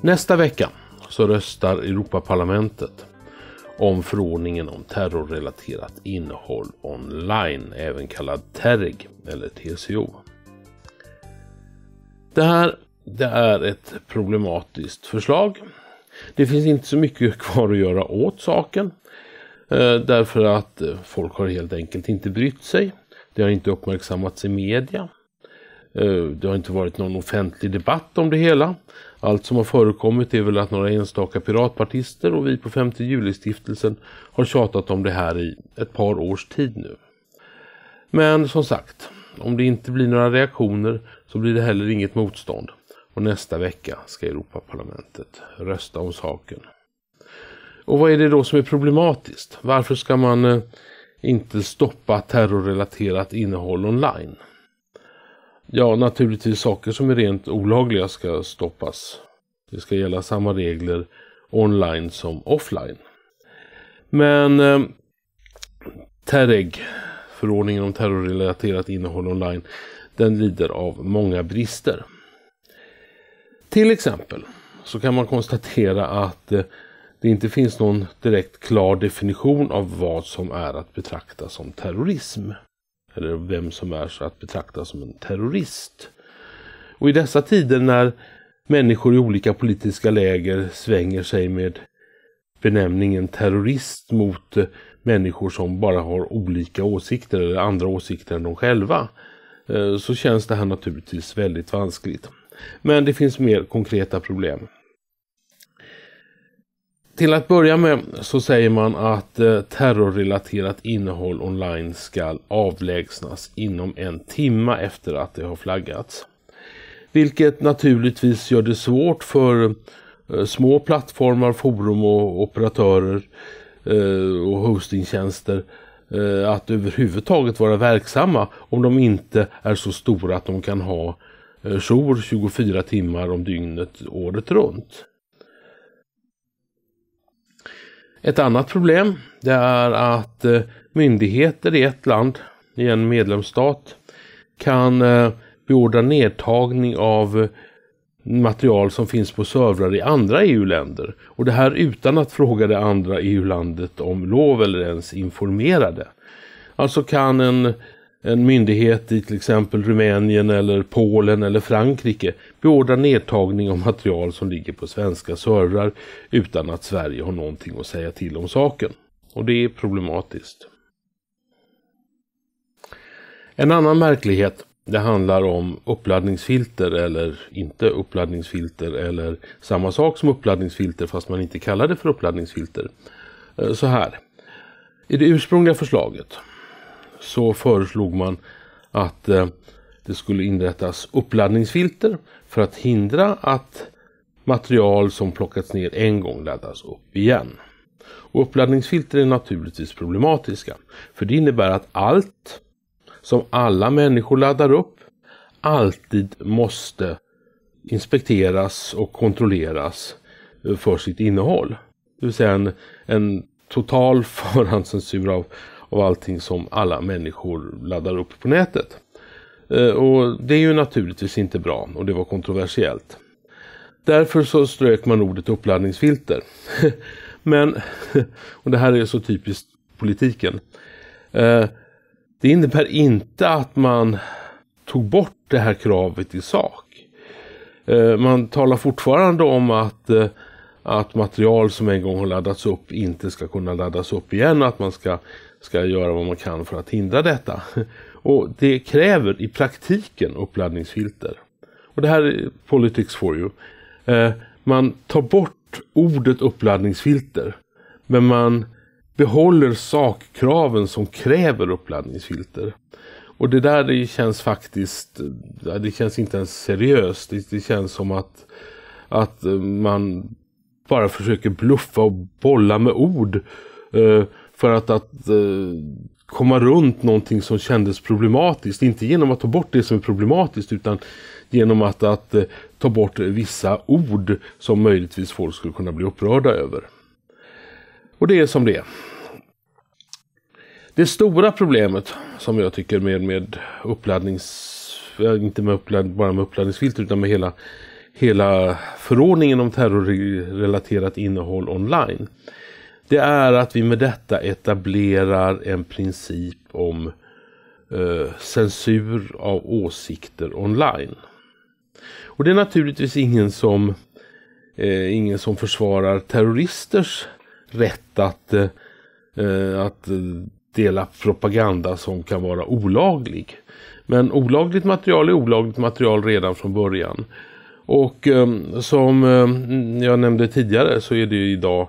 Nästa vecka så röstar Europaparlamentet om förordningen om terrorrelaterat innehåll online, även kallad TERG eller TCO. Det här det är ett problematiskt förslag. Det finns inte så mycket kvar att göra åt saken. Eh, därför att folk har helt enkelt inte brytt sig. Det har inte uppmärksammats i media. Eh, det har inte varit någon offentlig debatt om det hela. Allt som har förekommit är väl att några enstaka piratpartister och vi på 50 juli-stiftelsen har tjatat om det här i ett par års tid nu. Men som sagt, om det inte blir några reaktioner så blir det heller inget motstånd. Och nästa vecka ska Europaparlamentet rösta om saken. Och vad är det då som är problematiskt? Varför ska man eh, inte stoppa terrorrelaterat innehåll online? Ja, naturligtvis saker som är rent olagliga ska stoppas. Det ska gälla samma regler online som offline. Men eh, Tereg, förordningen om terrorrelaterat innehåll online, den lider av många brister. Till exempel så kan man konstatera att eh, det inte finns någon direkt klar definition av vad som är att betrakta som terrorism eller vem som är att betrakta som en terrorist. Och i dessa tider när människor i olika politiska läger svänger sig med benämningen terrorist mot eh, människor som bara har olika åsikter eller andra åsikter än de själva eh, så känns det här naturligtvis väldigt vanskligt. Men det finns mer konkreta problem. Till att börja med så säger man att eh, terrorrelaterat innehåll online ska avlägsnas inom en timme efter att det har flaggats. Vilket naturligtvis gör det svårt för eh, små plattformar, forum och operatörer eh, och hostingtjänster att överhuvudtaget vara verksamma om de inte är så stora att de kan ha jour 24 timmar om dygnet året runt. Ett annat problem det är att eh, myndigheter i ett land, i en medlemsstat, kan eh, beordra nedtagning av eh, material som finns på servrar i andra EU-länder. Och det här utan att fråga det andra EU-landet om lov eller ens informera det. Alltså kan en en myndighet i till exempel Rumänien eller Polen eller Frankrike beordrar nedtagning av material som ligger på svenska servrar utan att Sverige har någonting att säga till om saken. Och det är problematiskt. En annan märklighet det handlar om uppladdningsfilter eller inte uppladdningsfilter eller samma sak som uppladdningsfilter fast man inte kallar det för uppladdningsfilter. Eh, så här. I det ursprungliga förslaget så föreslog man att eh, det skulle inrättas uppladdningsfilter för att hindra att material som plockats ner en gång laddas upp igen. Och uppladdningsfilter är naturligtvis problematiska för det innebär att allt som alla människor laddar upp alltid måste inspekteras och kontrolleras eh, för sitt innehåll. Det vill säga en, en total förhandscensur av av allting som alla människor laddar upp på nätet. Eh, och det är ju naturligtvis inte bra och det var kontroversiellt. Därför så strök man ordet uppladdningsfilter. Men, och det här är så typiskt politiken. Eh, det innebär inte att man tog bort det här kravet i sak. Eh, man talar fortfarande om att, att material som en gång har laddats upp inte ska kunna laddas upp igen. Att man ska ska göra vad man kan för att hindra detta. Och det kräver i praktiken uppladdningsfilter. Och det här är politics for you. Eh, man tar bort ordet uppladdningsfilter. Men man behåller sakkraven som kräver uppladdningsfilter. Och det där det känns faktiskt, eh, det känns inte ens seriöst. Det, det, känns som att, att eh, man bara försöker bluffa och bolla med ord. Eh, för att, att eh, komma runt någonting som kändes problematiskt. Inte genom att ta bort det som är problematiskt utan genom att, att eh, ta bort vissa ord som möjligtvis folk skulle kunna bli upprörda över. Och det är som det är. Det stora problemet som jag tycker med, med uppladdnings... Inte med uppladd, bara med uppladdningsfilter utan med hela, hela förordningen om terrorrelaterat innehåll online det är att vi med detta etablerar en princip om eh, censur av åsikter online. Och det är naturligtvis ingen som, eh, ingen som försvarar terroristers rätt att, eh, att dela propaganda som kan vara olaglig. Men olagligt material är olagligt material redan från början. Och eh, som eh, jag nämnde tidigare så är det ju idag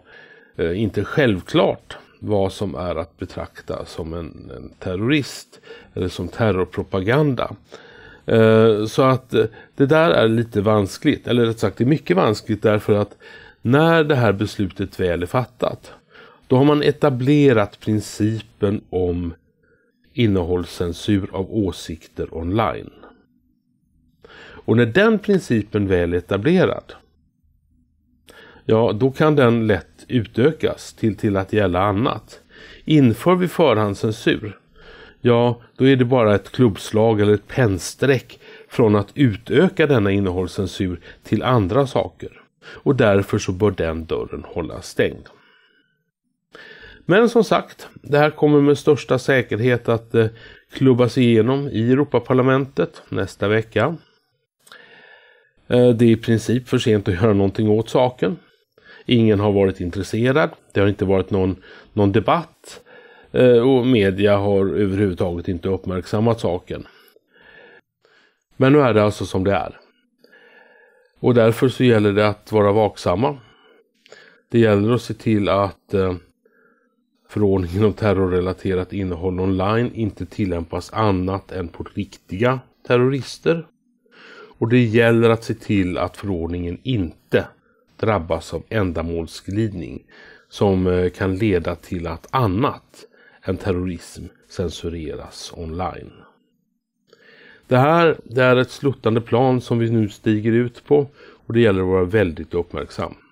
Eh, inte självklart vad som är att betrakta som en, en terrorist eller som terrorpropaganda. Eh, så att eh, det där är lite vanskligt, eller rätt sagt det är mycket vanskligt därför att när det här beslutet väl är fattat då har man etablerat principen om innehållscensur av åsikter online. Och när den principen väl är etablerad ja då kan den lätt utökas till, till att gälla annat. Inför vi förhandscensur, ja då är det bara ett klubbslag eller ett pennstreck från att utöka denna innehållscensur till andra saker. Och därför så bör den dörren hållas stängd. Men som sagt, det här kommer med största säkerhet att eh, klubbas igenom i Europaparlamentet nästa vecka. Eh, det är i princip för sent att göra någonting åt saken. Ingen har varit intresserad. Det har inte varit någon, någon debatt. Eh, och media har överhuvudtaget inte uppmärksammat saken. Men nu är det alltså som det är. Och därför så gäller det att vara vaksamma. Det gäller att se till att eh, förordningen om terrorrelaterat innehåll online inte tillämpas annat än på riktiga terrorister. Och det gäller att se till att förordningen inte drabbas av ändamålsglidning som eh, kan leda till att annat än terrorism censureras online. Det här det är ett sluttande plan som vi nu stiger ut på och det gäller att vara väldigt uppmärksam.